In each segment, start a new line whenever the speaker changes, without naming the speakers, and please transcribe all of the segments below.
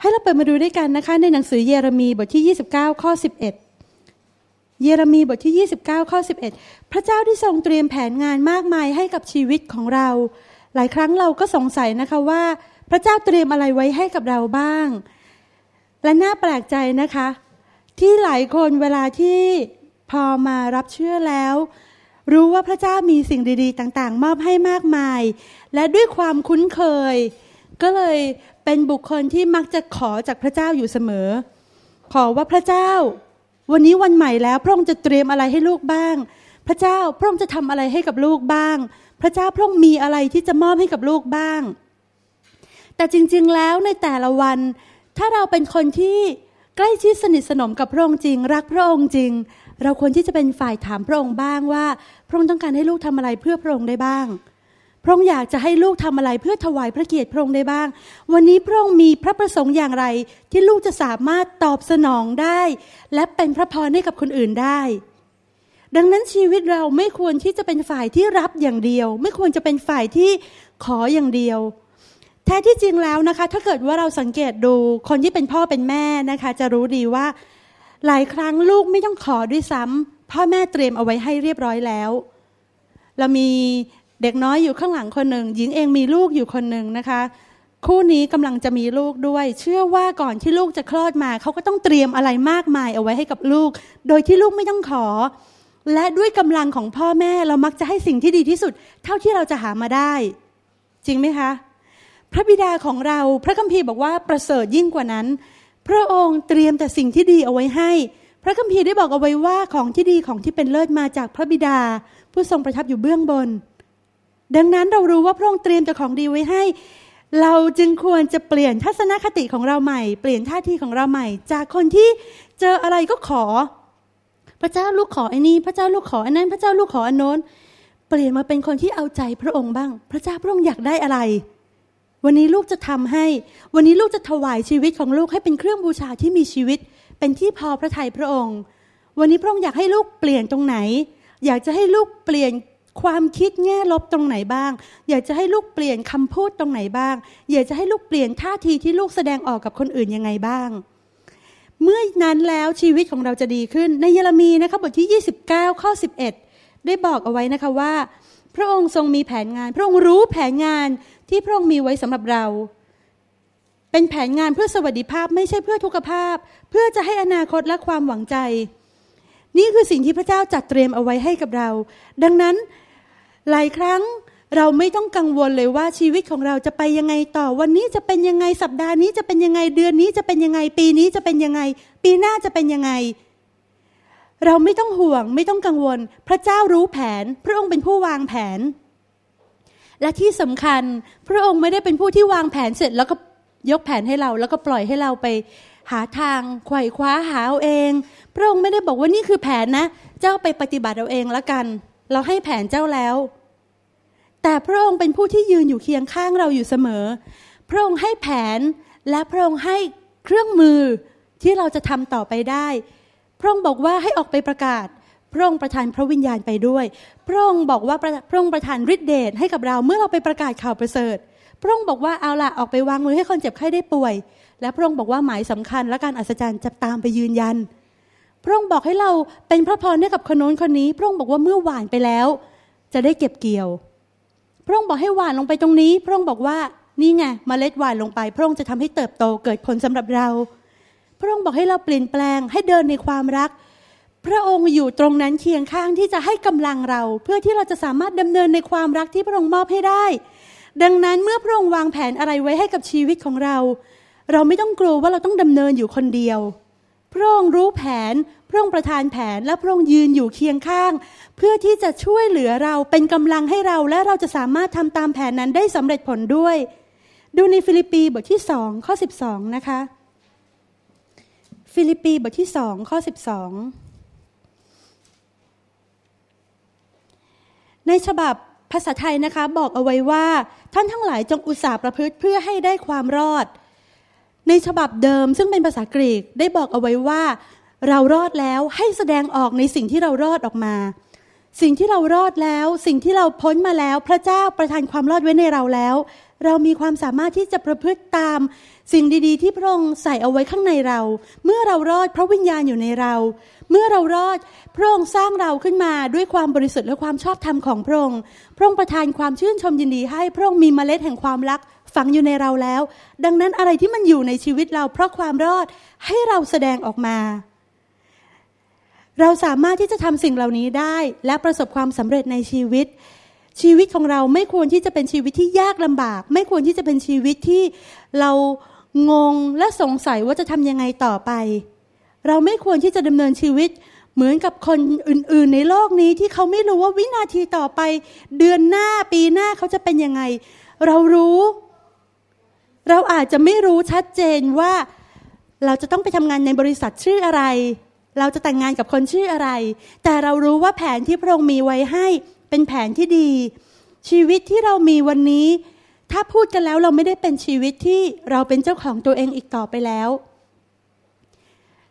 ให้เราเปิดมาดูด้วยกันนะคะในหนังสือเยเรมีบทที่29ข้อ11 เยเรมีบทที่ 29ข้อ11 พระเจ้าที่ทรงเตรียมแผนงานมากมายให้กับชีวิตของเรา หลายครั้งเราก็สงสัยนะคะว่าพระเจ้าเตรียมอะไรไว้ให้กับเราบ้าง และน่าแปลกใจนะคะ ที่หลายคนเวลาที่พอมารับเชื่อแล้ว รู้ว่าพระเจ้ามีสิ่งดีๆต่างๆ มอบให้มากมาย และด้วยความคุ้นเคยก็เลยเป็นบุคคลที่มักจะขอจากพระเจ้าอยู่เสมอ ขอว่าพระเจ้า วันนี้วันใหม่แล้วพระองค์จะเตรียมอะไรให้ลูกบ้าง พระเจ้าพระองค์จะทำอะไรให้กับลูกบ้าง พระเจ้าพระองค์มีอะไรที่จะมอบให้กับลูกบ้าง แต่จริงๆแล้วในแต่ละวัน ถ้าเราเป็นคนที่ใกล้ชิดสนิทสนมกับพระองค์จริงรักพระองค์จริง เราควรที่จะเป็นฝ่ายถามพระองค์บ้างว่า พระองค์ต้องการให้ลูกทำอะไรเพื่อพระองค์ได้บ้างพระองค์อยากจะให้ลูกทำอะไรเพื่อถวายพระเกียรติพระองค์ได้บ้าง วันนี้พระองค์มีพระประสงค์อย่างไร ที่ลูกจะสามารถตอบสนองได้ และเป็นพระพรให้กับคนอื่นได้ ดังนั้นชีวิตเราไม่ควรที่จะเป็นฝ่ายที่รับอย่างเดียว ไม่ควรจะเป็นฝ่ายที่ขออย่างเดียว แท้ที่จริงแล้วนะคะ ถ้าเกิดว่าเราสังเกตดูคนที่เป็นพ่อเป็นแม่นะคะ จะรู้ดีว่า หลายครั้งลูกไม่ต้องขอด้วยซ้ำ พ่อแม่เตรียมเอาไว้ให้เรียบร้อยแล้ว เรามีเด็กน้อยอยู่ข้างหลังคนหนึ่งหญิงเองมีลูกอยู่คนหนึ่งนะคะ คู่นี้กำลังจะมีลูกด้วย เชื่อว่าก่อนที่ลูกจะคลอดมาเขาก็ต้องเตรียมอะไรมากมาย เอาไว้ให้กับลูก โดยที่ลูกไม่ต้องขอ และด้วยกำลังของพ่อแม่เรามักจะให้สิ่งที่ดีที่สุด เท่าที่เราจะหามาได้ จริงไหมคะ พระบิดาของเราพระคัมภีร์บอกว่าประเสริฐยิ่งกว่านั้น พระองค์เตรียมแต่สิ่งที่ดีเอาไว้ให้ พระคัมภีร์ได้บอกเอาไว้ว่าของที่ดีของที่เป็นเลิศมาจากพระบิดา ผู้ทรงประทับอยู่เบื้องบนดังนั้นเรารู้ว่าพระองค์เตรียมแต่ของดีไว้ให้ เราจึงควรจะเปลี่ยนทัศนคติของเราใหม่ เปลี่ยนท่าทีของเราใหม่ จากคนที่เจออะไรก็ขอ พระเจ้าลูกขออันนี้พระเจ้าลูกขออันนั้นพระเจ้าลูกขออันโน้น เปลี่ยนมาเป็นคนที่เอาใจพระองค์บ้าง พระเจ้าพระองค์อยากได้อะไร วันนี้ลูกจะทำให้ วันนี้ลูกจะถวายชีวิตของลูกให้เป็นเครื่องบูชาที่มีชีวิต เป็นที่พอพระทัยพระองค์ วันนี้พระองค์อยากให้ลูกเปลี่ยนตรงไหน อยากจะให้ลูกเปลี่ยนความคิดแง่ลบตรงไหนบ้าง อยากจะให้ลูกเปลี่ยนคำพูดตรงไหนบ้าง อยากจะให้ลูกเปลี่ยนท่าทีที่ลูกแสดงออกกับคนอื่นยังไงบ้าง เมื่อนั้นแล้วชีวิตของเราจะดีขึ้นในเยเรมีนะคะบทที่29ข้อ11ได้บอกเอาไว้นะคะว่า พระองค์ทรงมีแผนงาน พระองค์รู้แผนงานที่พระองค์มีไว้สำหรับเรา เป็นแผนงานเพื่อสวัสดิภาพไม่ใช่เพื่อทุกขภาพเพื่อจะให้อนาคตและความหวังใจ นี่คือสิ่งที่พระเจ้าจัดเตรียมเอาไว้ให้กับเรา ดังนั้นหลายครั้งเราไม่ต้องกังวลเลยว่าชีวิตของเราจะไปยังไงต่อ วันนี้จะเป็นยังไงสัปดาห์นี้จะเป็นยังไงเดือนนี้ จะเป็นยังไง ปีนี้จะเป็นยังไง ปีหน้าจะเป็นยังไง เราไม่ต้องห่วง ไม่ต้องกังวล พระเจ้ารู้แผน พระองค์เป็นผู้วางแผน และที่สำคัญ พระองค์ไม่ได้เป็นผู้ที่วางแผนเสร็จ แล้วก็ยกแผนให้เรา แล้วก็ปล่อยให้เราไป หาทาง ไขว่คว้าหาเอาเองพระองค์ไม่ได้บอกว่านี่คือแผนนะ เจ้าไปปฏิบัติเอาเองละกันเราให้แผนเจ้าแล้ว แต่พระองค์เป็นผู้ที่ยืนอยู่เคียงข้างเราอยู่เสมอ พระองค์ให้แผนและพระองค์ให้เครื่องมือที่เราจะทำต่อไปได้ พระองค์บอกว่าให้ออกไปประกาศ พระองค์ประทานพระวิญญาณไปด้วย พระองค์บอกว่าพระองค์ประทานฤทธิเดชให้กับเราเมื่อเราไปประกาศข่าวประเสริฐ พระองค์บอกว่าเอาละออกไปวางมือให้คนเจ็บไข้ได้ป่วย และพระองค์บอกว่าหมายสำคัญและการอัศจรรย์จะตามไปยืนยันพระองค์บอกให้เราเป็นพระพรให้กับคนโน้นคนนี้ พระองค์บอกว่าเมื่อหวานไปแล้ว จะได้เก็บเกี่ยว พระองค์บอกให้หวานลงไปตรงนี้ พระองค์บอกว่านี่ไงเมล็ดหวานลงไป พระองค์จะทำให้เติบโตเกิดผลสำหรับเรา พระองค์บอกให้เราเปลี่ยนแปลงให้เดินในความรัก พระองค์อยู่ตรงนั้น เคียงข้างที่จะให้กำลังเราเพื่อที่เราจะสามารถดำเนินในความรักที่พระองค์มอบให้ได้ ดังนั้นเมื่อพระองค์วางแผนอะไรไว้ให้กับชีวิตของเรา เราไม่ต้องกลัวว่าเราต้องดำเนินอยู่คนเดียวพระองค์รู้แผนพระองค์ประทานแผน และพระองค์ยืนอยู่เคียงข้าง เพื่อที่จะช่วยเหลือเราเป็นกำลังให้เรา และเราจะสามารถทำตามแผนนั้นได้สำเร็จผลด้วย ดูในฟิลิปปีบทที่สองข้อสิบองนะคะ ฟิลิปปีบทที่สองข้อสิบองในฉบับภาษาไทยนะคะบอกเอาไว้ว่า ท่านทั้งหลายจงอุตส่าห์ประพฤติเพื่อให้ได้ความรอดในฉบับเดิมซึ่งเป็นภาษากรีกได้บอกเอาไว้ว่า เรารอดแล้วให้แสดงออกในสิ่งที่เรารอดออกมา สิ่งที่เรารอดแล้ว สิ่งที่เราพ้นมาแล้วพระเจ้าประทานความรอดไว้ในเราแล้ว เรามีความสามารถที่จะประพฤติตาม สิ่งดีๆ ที่พระองค์ใส่เอาไว้ข้างในเรา เมื่อเรารอดพระวิญญาณอยู่ในเรา เมื่อเรารอด พระองค์สร้างเราขึ้นมาด้วยความบริสุทธิ์และความชอบธรรมของพระองค์พระองค์ประทานความชื่นชมยินดี ให้พระองค์มีเมล็ดแห่งความรักฝังอยู่ในเราแล้ว ดังนั้นอะไรที่มันอยู่ในชีวิตเราเพราะความรอดให้เราแสดงออกมา เราสามารถที่จะทำสิ่งเหล่านี้ได้ และประสบความสำเร็จในชีวิต ชีวิตของเราไม่ควรที่จะเป็นชีวิตที่ยากลำบาก ไม่ควรที่จะเป็นชีวิตที่เรางงและสงสัยว่าจะทำยังไงต่อไป เราไม่ควรที่จะดำเนินชีวิตเหมือนกับคนอื่นๆ ในโลกนี้ที่เขาไม่รู้ว่าวินาทีต่อไป เดือนหน้าปีหน้าเขาจะเป็นยังไง เรารู้เราอาจจะไม่รู้ชัดเจนว่าเราจะต้องไปทำงานในบริษัทชื่ออะไร เราจะแต่งงานกับคนชื่ออะไร แต่เรารู้ว่าแผนที่พระองค์มีไว้ให้ เป็นแผนที่ดี ชีวิตที่เรามีวันนี้ ถ้าพูดกันแล้วเราไม่ได้เป็นชีวิตที่เราเป็นเจ้าของตัวเองอีกต่อไปแล้ว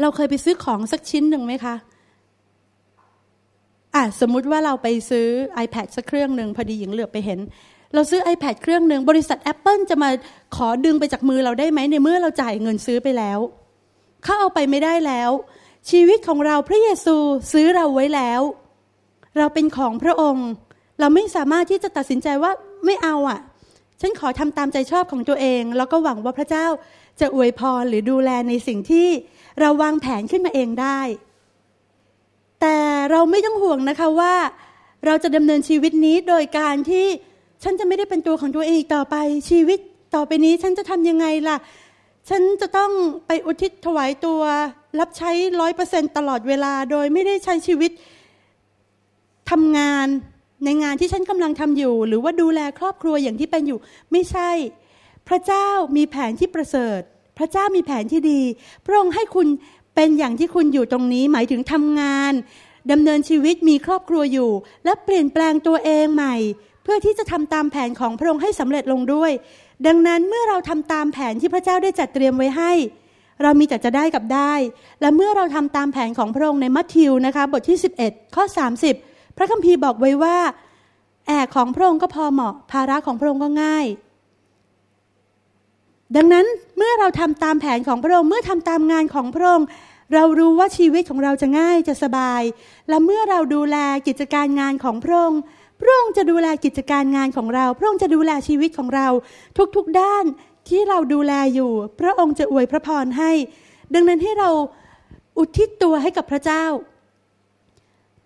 เราเคยไปซื้อของสักชิ้นหนึ่งไหมคะอ่ะสมมุติว่าเราไปซื้อ iPad สักเครื่องหนึ่งพอดีหญิงเหลือไปเห็นเราซื้อ iPad เครื่องหนึ่งบริษัท Apple จะมาขอดึงไปจากมือเราได้ไหมในเมื่อเราจ่ายเงินซื้อไปแล้ว เขาเอาไปไม่ได้แล้ว ชีวิตของเราพระเยซูซื้อเราไว้แล้ว เราเป็นของพระองค์ เราไม่สามารถที่จะตัดสินใจว่าไม่เอาอะ่ะ ฉันขอทำตามใจชอบของตัวเองแล้วก็หวังว่าพระเจ้าจะอวยพรหรือดูแลในสิ่งที่เราวางแผนขึ้นมาเองได้ แต่เราไม่ต้องห่วงนะคะว่า เราจะดำเนินชีวิตนี้โดยการที่ฉันจะไม่ได้เป็นตัวของตัวเองอีกต่อไปชีวิตต่อไปนี้ฉันจะทำยังไงล่ะ ฉันจะต้องไปอุทิศถวายตัวรับใช้ร้อยเปอร์เซ็นตลอดเวลา โดยไม่ได้ใช้ชีวิตทำงานในงานที่ฉันกำลังทำอยู่ หรือว่าดูแลครอบครัวอย่างที่เป็นอยู่ ไม่ใช่ พระเจ้ามีแผนที่ประเสริฐ พระเจ้ามีแผนที่ดี พระองค์ให้คุณเป็นอย่างที่คุณอยู่ตรงนี้ หมายถึงทำงานดำเนินชีวิตมีครอบครัวอยู่ และเปลี่ยนแปลงตัวเองใหม่เพื่อที่จะทำตามแผนของพระองค์ให้สำเร็จลงด้วย ดังนั้นเมื่อเราทำตามแผนที่พระเจ้าได้จัดเตรียมไว้ให้ เรามีแต่จะได้กับได้ และเมื่อเราทำตามแผนของพระองค์ในมัทธิวนะคะ บทที่11ข้อ 30 พระคัมภีร์บอกไว้ว่าแอกของพระองค์ก็พอเหมาะภาระของพระองค์ก็ง่าย ดังนั้นเมื่อเราทำตามแผนของพระองค์เมื่อทำตามงานของพระองค์ เรารู้ว่าชีวิตของเราจะง่ายจะสบาย และเมื่อเราดูแลกิจการงานของพระองค์พระองค์จะดูแลกิจการงานของเรา พระองค์จะดูแลชีวิตของเราทุกๆด้านที่เราดูแลอยู่ พระองค์จะอวยพระพรให้ ดังนั้นให้เราอุทิศตัวให้กับพระเจ้า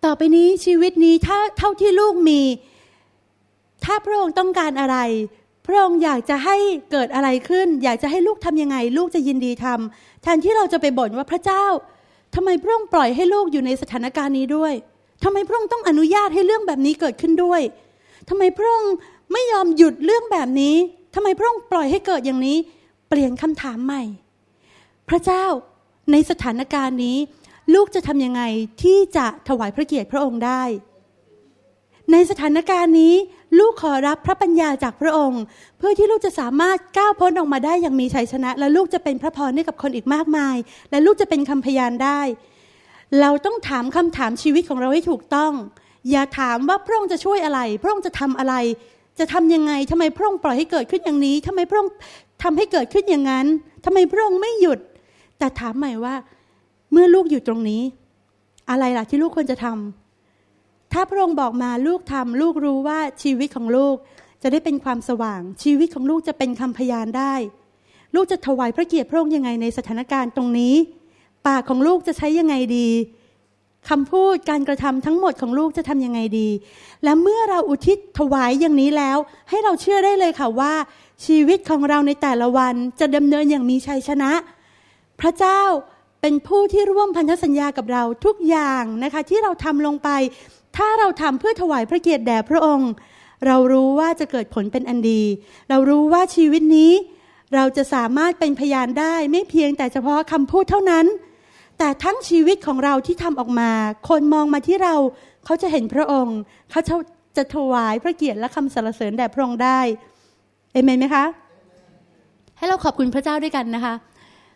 ต่อไปนี้ชีวิตนี้ถ้าเท่าที่ลูกมี ถ้าพระองค์ต้องการอะไร พระองค์อยากจะให้เกิดอะไรขึ้น อยากจะให้ลูกทำยังไง ลูกจะยินดีทำแทนที่เราจะไปบ่นว่าพระเจ้าทำไมพระองค์ปล่อยให้ลูกอยู่ในสถานการณ์นี้ด้วยทำไมพระองค์ต้องอนุญาตให้เรื่องแบบนี้เกิดขึ้นด้วยทำไมพระองค์ไม่ยอมหยุดเรื่องแบบนี้ทำไมพระองค์ปล่อยให้เกิดอย่างนี้ เปลี่ยนคำถามใหม่ พระเจ้าในสถานการณ์นี้ ลูกจะทํำยังไงที่จะถวายพระเกียรติพระองค์ได้ ในสถานการณ์นี้ ลูกขอรับพระปัญญาจากพระองค์ เพื่อที่ลูกจะสามารถก้าวพ้นออกมาได้อย่างมีชัยชนะ และลูกจะเป็นพระพรให้กับคนอีกมากมาย และลูกจะเป็นคำพยานได้เราต้องถามคำถามชีวิตของเราให้ถูกต้อง อย่าถามว่าพระองค์จะช่วยอะไร พระองค์จะทำอะไร จะทำยังไงทำไมพระองค์ปล่อยให้เกิดขึ้นอย่างนี้ทำไมพระองค์ทำให้เกิดขึ้นอย่างนั้นทำไมพระองค์ไม่หยุด แต่ถามใหม่ว่า เมื่อลูกอยู่ตรงนี้ อะไรล่ะที่ลูกควรจะทำถ้าพระองค์บอกมาลูกทำลูกรู้ว่าชีวิตของลูกจะได้เป็นความสว่าง ชีวิตของลูกจะเป็นคำพยานได้ ลูกจะถวายพระเกียรติพระองค์ยังไง ในสถานการณ์ตรงนี้ปากของลูกจะใช้ยังไงดี คำพูดการกระทำทั้งหมดของลูกจะทำยังไงดี และเมื่อเราอุทิศถวายอย่างนี้แล้ว ให้เราเชื่อได้เลยค่ะว่า ชีวิตของเราในแต่ละวันจะดำเนินอย่างมีชัยชนะ พระเจ้าเป็นผู้ที่ร่วมพันธสัญญากับเราทุกอย่างนะคะที่เราทำลงไป ถ้าเราทำเพื่อถวายพระเกียรติแด่พระองค์ เรารู้ว่าจะเกิดผลเป็นอันดี เรารู้ว่าชีวิตนี้เราจะสามารถเป็นพยานได้ไม่เพียงแต่เฉพาะคำพูดเท่านั้นแต่ทั้งชีวิตของเราที่ทำออกมา คนมองมาที่เรา เขาจะเห็นพระองค์ เขาจะจะถวายพระเกียรติและคำสรรเสริญแด่พระองค์ได้เอเมนไหมคะให้เราขอบคุณพระเจ้าด้วยกันนะคะ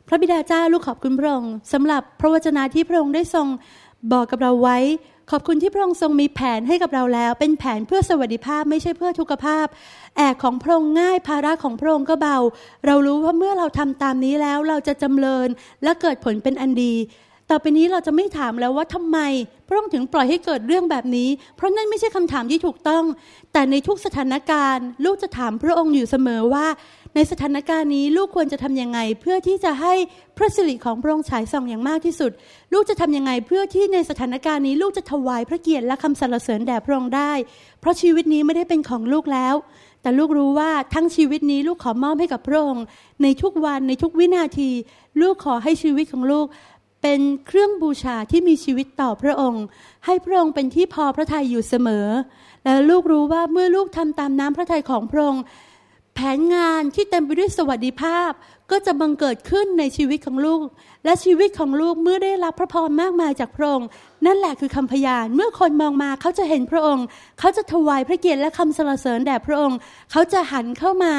พระบิดาเจ้าลูกขอบคุณพระองค์สำหรับพระวจนะที่พระองค์ได้ทรงบอกกับเราไว้ ขอบคุณที่พระองค์ทรงมีแผนให้กับเราแล้ว เป็นแผนเพื่อสวัสดิภาพไม่ใช่เพื่อทุกภาพ แอกของพระองค์ง่ายภาระของพระองค์ก็เบา เรารู้ว่าเมื่อเราทำตามนี้แล้วเราจะจำเริญและเกิดผลเป็นอันดี ต่อไปนี้เราจะไม่ถามแล้วว่าทำไม พระองค์ถึงปล่อยให้เกิดเรื่องแบบนี้ เพราะนั่นไม่ใช่คำถามที่ถูกต้อง แต่ในทุกสถานการณ์ ลูกจะถามพระองค์อยู่เสมอว่าในสถานการณ์นี้ ลูกควรจะทำยังไงเพื่อที่จะให้พระสิริของพระองค์ฉายส่องอย่างมากที่สุด ลูกจะทำยังไง เพื่อที่ในสถานการณ์นี้ ลูกจะถวายพระเกียรติ และคำสรรเสริญแด่พระองค์ได้ เพราะชีวิตนี้ไม่ได้เป็นของลูกแล้ว แต่ลูกรู้ว่าทั้งชีวิตนี้ลูกขอมอบให้กับพระองค์ ในทุกวันในทุกวินาที ลูกขอให้ชีวิตของลูก เป็นเครื่องบูชาที่มีชีวิตต่อพระองค์ ให้พระองค์เป็นที่พอพระทัยอยู่เสมอ และลูกรู้ว่าเมื่อลูกทำตามน้ำพระทัยของพระองค์แผนงานที่เต็มไปด้วยสวัสดิภาพก็จะบังเกิดขึ้นในชีวิตของลูก และชีวิตของลูกเมื่อได้รับพระพรมากมายจากพระองค์ นั่นแหละคือคำพยาน เมื่อคนมองมาเขาจะเห็นพระองค์ เขาจะถวายพระเกียรติและคำสรรเสริญแด่พระองค์ เขาจะหันเข้ามา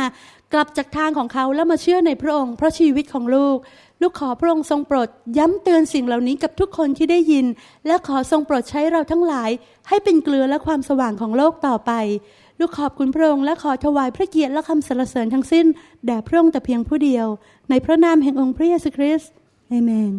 กลับจากทางของเขาแล้วมาเชื่อในพระองค์ เพราะชีวิตของลูก ลูกขอพระองค์ทรงโปรดย้ำเตือนสิ่งเหล่านี้กับทุกคนที่ได้ยิน และขอทรงโปรดใช้เราทั้งหลาย ให้เป็นเกลือและความสว่างของโลกต่อไปลูกขอบคุณพระองค์ และขอถวายพระเกียรติและคำสรรเสริญทั้งสิ้น แด่พระองค์แต่เพียงผู้เดียว ในพระนามแห่งองค์พระเยซูคริสต์เอเมน